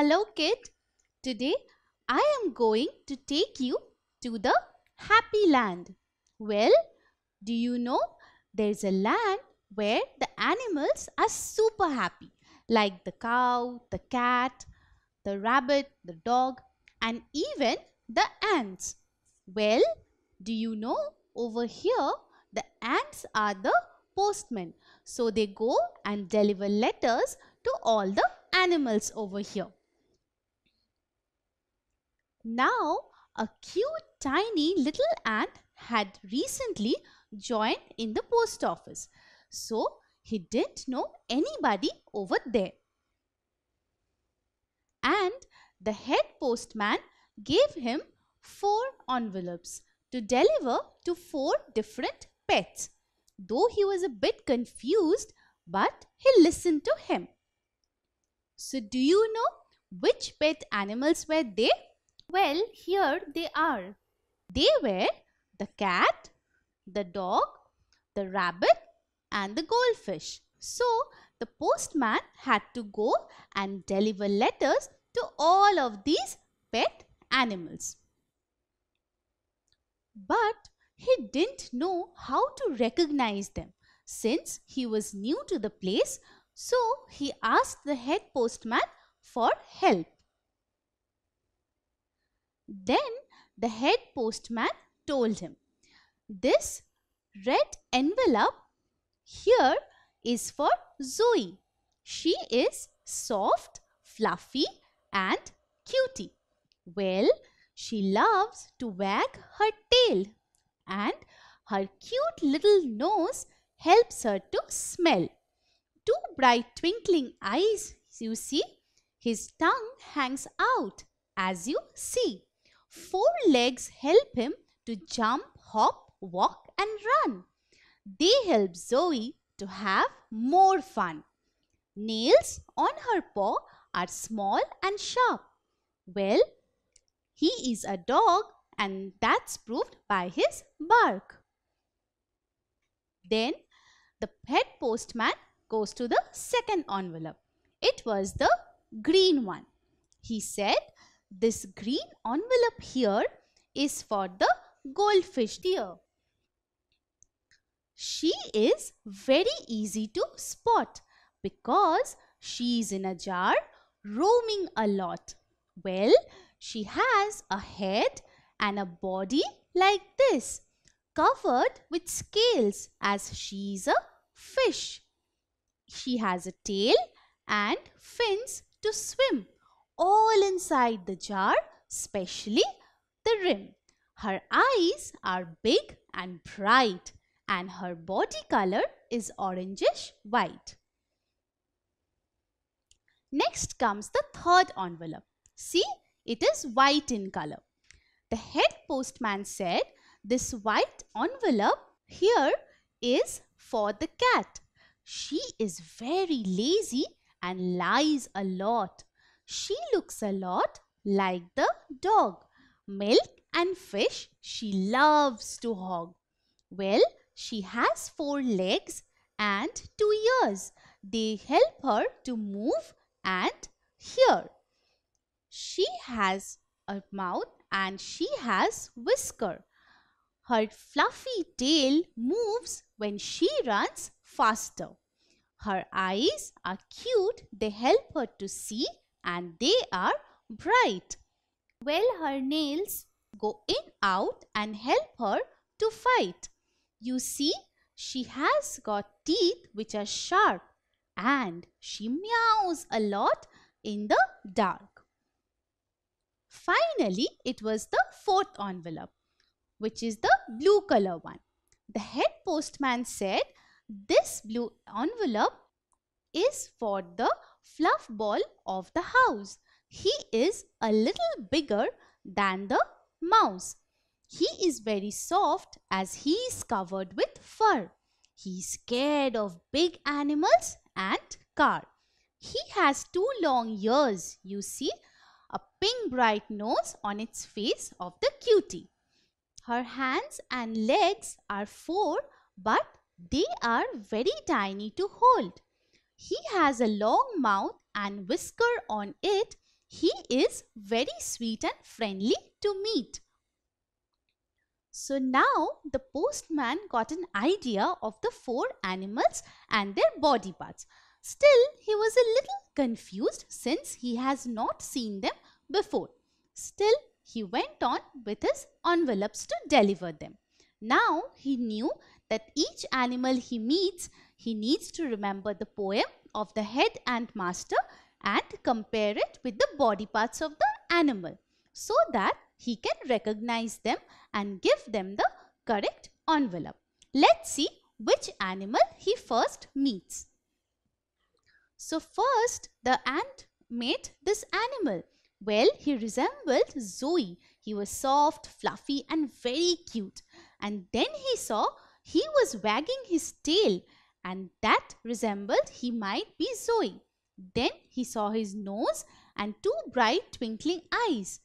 Hello kid, today I am going to take you to the happy land. Well, do you know there's a land where the animals are super happy like the cow, the cat, the rabbit, the dog and even the ants. Well, do you know over here the ants are the postmen. So they go and deliver letters to all the animals over here. Now, a cute tiny little ant had recently joined in the post office. So, he didn't know anybody over there. And the head postman gave him four envelopes to deliver to four different pets. Though he was a bit confused, but he listened to him. So do you know which pet animals were there? Well, here they are. They were the cat, the dog, the rabbit and the goldfish. So, the postman had to go and deliver letters to all of these pet animals. But he didn't know how to recognize them since he was new to the place so he asked the head postman for help. Then the head postman told him, This red envelope here is for Zoe. She is soft, fluffy and cutie. Well, she loves to wag her tail and her cute little nose helps her to smell. Two bright twinkling eyes, you see. His tongue hangs out as you see. Four legs help him to jump, hop, walk and run. They help Zoe to have more fun. Nails on her paw are small and sharp. Well, he is a dog and that's proved by his bark. Then the head postman goes to the second envelope. It was the green one. He said, this green envelope here is for the goldfish dear. She is very easy to spot because she is in a jar roaming a lot. Well, she has a head and a body like this covered with scales as she is a fish. She has a tail and fins to swim all inside the jar, especially the rim. Her eyes are big and bright and her body color is orangish white. Next comes the third envelope. See, it is white in color. The head postman said, this white envelope here is for the cat. She is very lazy and lies a lot. She looks a lot like the dog. Milk and fish she loves to hog. Well, she has four legs and two ears. They help her to move and hear. She has a mouth and she has whisker. Her fluffy tail moves when she runs faster. Her eyes are cute. They help her to see and they are bright. Well, her nails go in out and help her to fight. You see, she has got teeth which are sharp and she meows a lot in the dark. Finally, it was the fourth envelope, which is the blue color one. The head postman said, this blue envelope is for the fluff ball of the house. He is a little bigger than the mouse. He is very soft as he is covered with fur. He is scared of big animals and car. He has two long ears, you see, a pink bright nose on its face of the cutie. Her hands and legs are four but they are very tiny to hold. He has a long mouth and whisker on it. He is very sweet and friendly to meet. So now the postman got an idea of the four animals and their body parts. Still, he was a little confused since he has not seen them before. Still, he went on with his envelopes to deliver them. Now he knew that each animal he meets, he needs to remember the poem of the head and master and compare it with the body parts of the animal so that he can recognize them and give them the correct envelope. Let's see which animal he first meets. So first the ant met this animal. Well, he resembled Zoe. He was soft, fluffy and very cute. And then he saw he was wagging his tail and that resembled he might be Zoe. Then he saw his nose and two bright twinkling eyes.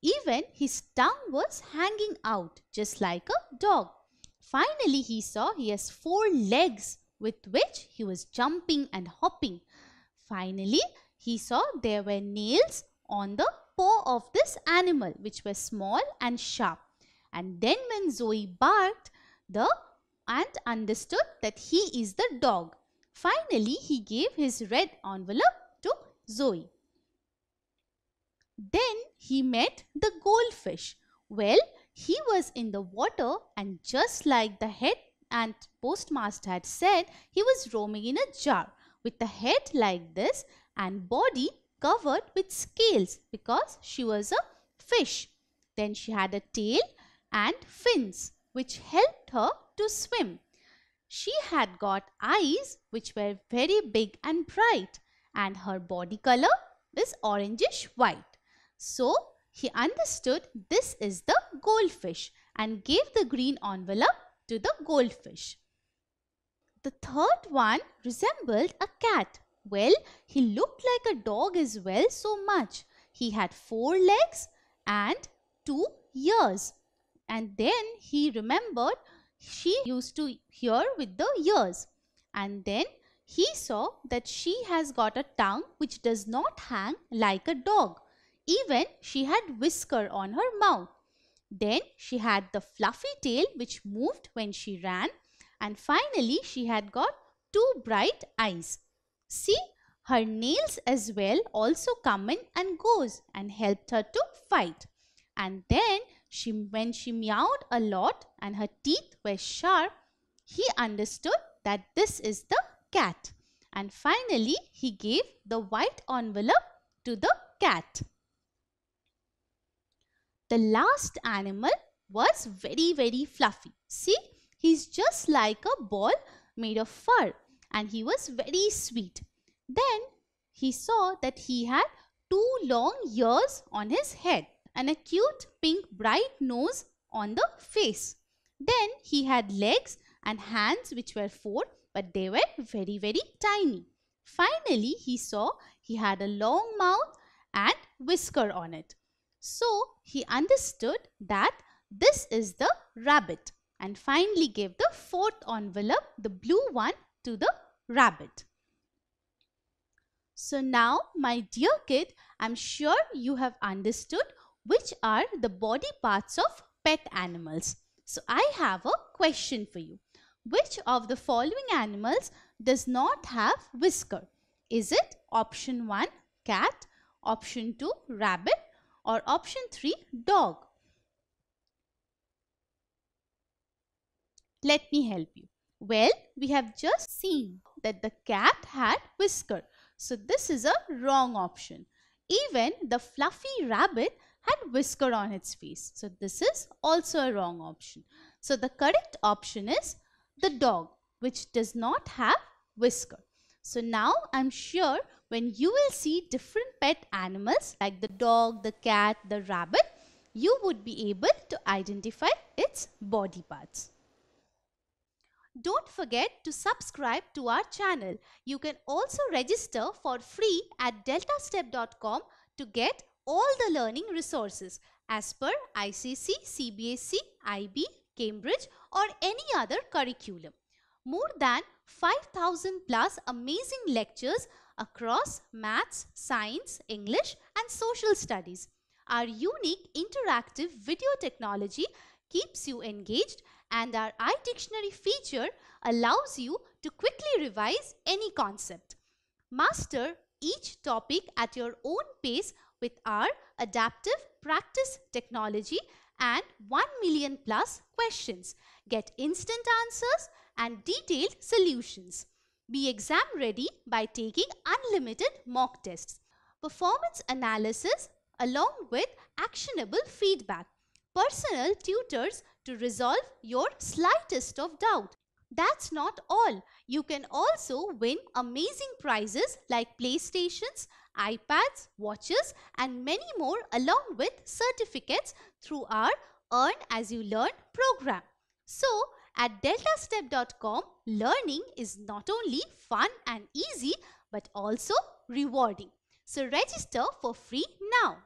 Even his tongue was hanging out just like a dog. Finally, he saw he has four legs with which he was jumping and hopping. Finally, he saw there were nails on the paw of this animal which were small and sharp. And then when Zoe barked, the and understood that he is the dog. Finally, he gave his red envelope to Zoe. Then he met the goldfish. Well, he was in the water and just like the head and postmaster had said, he was roaming in a jar with a head like this and body covered with scales because she was a fish. Then she had a tail and fins which helped her to swim. She had got eyes which were very big and bright and her body color is orangish white. So he understood this is the goldfish and gave the green envelope to the goldfish. The third one resembled a cat. Well, he looked like a dog as well so much. He had four legs and two ears. And then he remembered she used to hear with the ears. And then he saw that she has got a tongue which does not hang like a dog. Even she had whisker on her mouth. Then she had the fluffy tail which moved when she ran. And finally she had got two bright eyes. See, her nails as well also come in and goes and helped her to fight. And then she, when she meowed a lot and her teeth were sharp, he understood that this is the cat. And finally, he gave the white envelope to the cat. The last animal was very, very fluffy. See, he's just like a ball made of fur and he was very sweet. Then he saw that he had two long ears on his head and a cute pink bright nose on the face. Then he had legs and hands which were four but they were very very tiny. Finally he saw he had a long mouth and whisker on it. So he understood that this is the rabbit and finally gave the fourth envelope, the blue one, to the rabbit. So now my dear kid, I'm sure you have understood which are the body parts of pet animals. So I have a question for you. Which of the following animals does not have whisker? Is it option 1 cat, option 2 rabbit or option 3 dog? Let me help you. Well, we have just seen that the cat had whisker. So this is a wrong option. Even the fluffy rabbit had whisker on its face. So this is also a wrong option. So the correct option is the dog which does not have whisker. So now I'm sure when you will see different pet animals like the dog, the cat, the rabbit, you would be able to identify its body parts. Don't forget to subscribe to our channel. You can also register for free at deltastep.com to get all the learning resources as per ICC, CBSE, IB, Cambridge or any other curriculum. More than 5000 plus amazing lectures across maths, science, English and social studies. Our unique interactive video technology keeps you engaged and our iDictionary feature allows you to quickly revise any concept. Master each topic at your own pace with our adaptive practice technology and 1 million plus questions. Get instant answers and detailed solutions. Be exam ready by taking unlimited mock tests. Performance analysis along with actionable feedback. Personal tutors to resolve your slightest of doubt. That's not all. You can also win amazing prizes like PlayStations, iPads, watches and many more along with certificates through our Earn as you learn program. So at deltastep.com learning is not only fun and easy but also rewarding. So register for free now.